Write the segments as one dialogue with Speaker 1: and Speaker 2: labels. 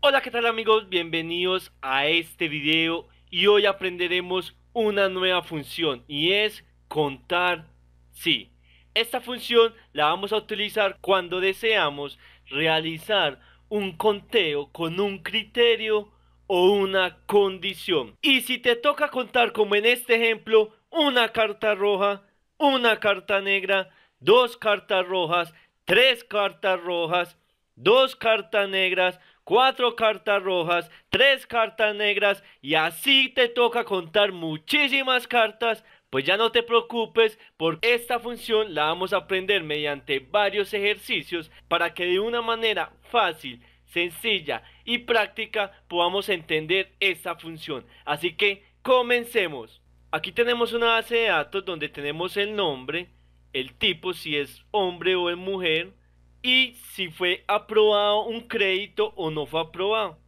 Speaker 1: Hola qué tal amigos, bienvenidos a este video y hoy aprenderemos una nueva función y es contar sí. Esta función la vamos a utilizar cuando deseamos realizar un conteo con un criterio o una condición. Y si te toca contar como en este ejemplo, una carta roja, una carta negra, dos cartas rojas, tres cartas rojas, dos cartas negras, cuatro cartas rojas, tres cartas negras y así te toca contar muchísimas cartas, pues ya no te preocupes porque esta función la vamos a aprender mediante varios ejercicios para que de una manera fácil, sencilla y práctica podamos entender esta función. Así que comencemos. Aquí tenemos una base de datos donde tenemos el nombre, el tipo si es hombre o es mujer, y si fue aprobado un crédito o no fue aprobado.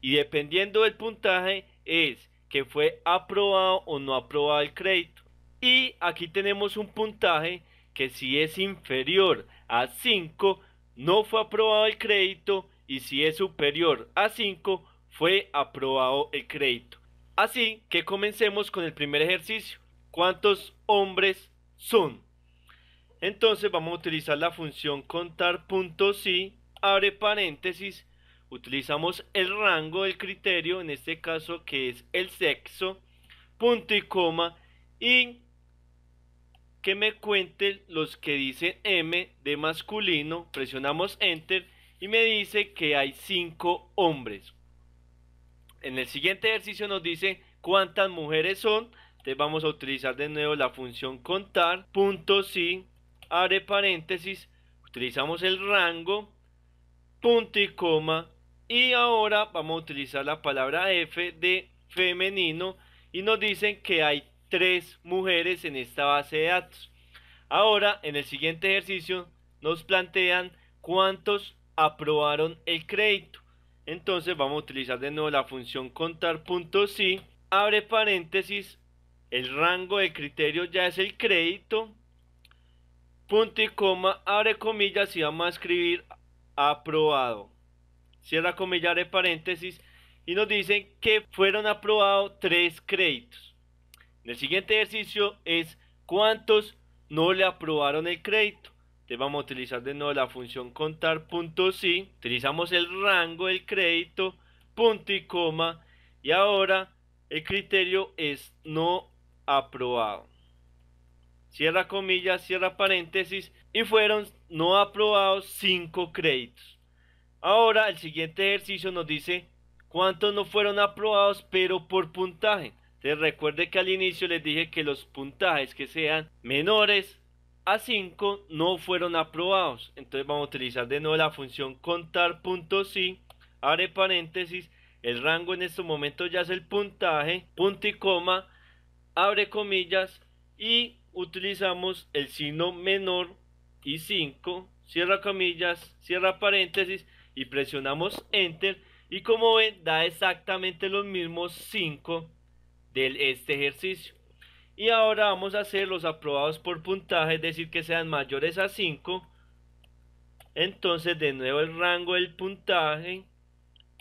Speaker 1: Y dependiendo del puntaje es que fue aprobado o no aprobado el crédito. Y aquí tenemos un puntaje que si es inferior a 5 no fue aprobado el crédito y si es superior a 5 fue aprobado el crédito. Así que comencemos con el primer ejercicio. ¿Cuántos hombres son? Entonces vamos a utilizar la función contar.si, abre paréntesis, utilizamos el rango del criterio, en este caso que es el sexo, punto y coma, y que me cuenten los que dicen M de masculino, presionamos enter y me dice que hay cinco hombres. En el siguiente ejercicio nos dice cuántas mujeres son, entonces vamos a utilizar de nuevo la función contar, abre paréntesis, utilizamos el rango, punto y coma, y ahora vamos a utilizar la palabra F de femenino y nos dicen que hay tres mujeres en esta base de datos. Ahora, en el siguiente ejercicio, nos plantean cuántos aprobaron el crédito. Entonces vamos a utilizar de nuevo la función contar contar.si, abre paréntesis, el rango de criterio ya es el crédito, punto y coma, abre comillas y vamos a escribir aprobado. Cierra comillas, abre paréntesis y nos dicen que fueron aprobados tres créditos. En el siguiente ejercicio es cuántos no le aprobaron el crédito. Entonces vamos a utilizar de nuevo la función contar punto sí. Utilizamos el rango del crédito, punto y coma. Y ahora el criterio es no aprobado cierra comillas, cierra paréntesis, y fueron no aprobados 5 créditos. Ahora el siguiente ejercicio nos dice cuántos no fueron aprobados pero por puntaje. Entonces recuerde que al inicio les dije que los puntajes que sean menores a 5 no fueron aprobados. Entonces vamos a utilizar de nuevo la función contar puntos abre paréntesis. El rango en este momento ya es el puntaje, punto y coma, abre comillas y utilizamos el signo menor y 5, cierra comillas, cierra paréntesis y presionamos enter y como ven da exactamente los mismos 5 de este ejercicio. Y ahora vamos a hacer los aprobados por puntaje, es decir que sean mayores a 5. Entonces de nuevo el rango del puntaje,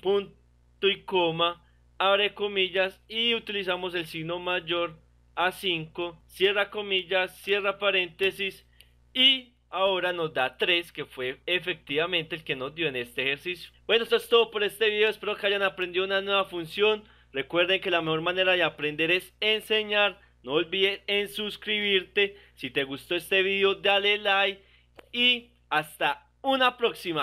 Speaker 1: punto y coma, abre comillas y utilizamos el signo mayor a5, cierra comillas, cierra paréntesis y ahora nos da 3 que fue efectivamente el que nos dio en este ejercicio. Bueno, esto es todo por este video, espero que hayan aprendido una nueva función. Recuerden que la mejor manera de aprender es enseñar. No olvides en suscribirte. Si te gustó este video, dale like y hasta una próxima.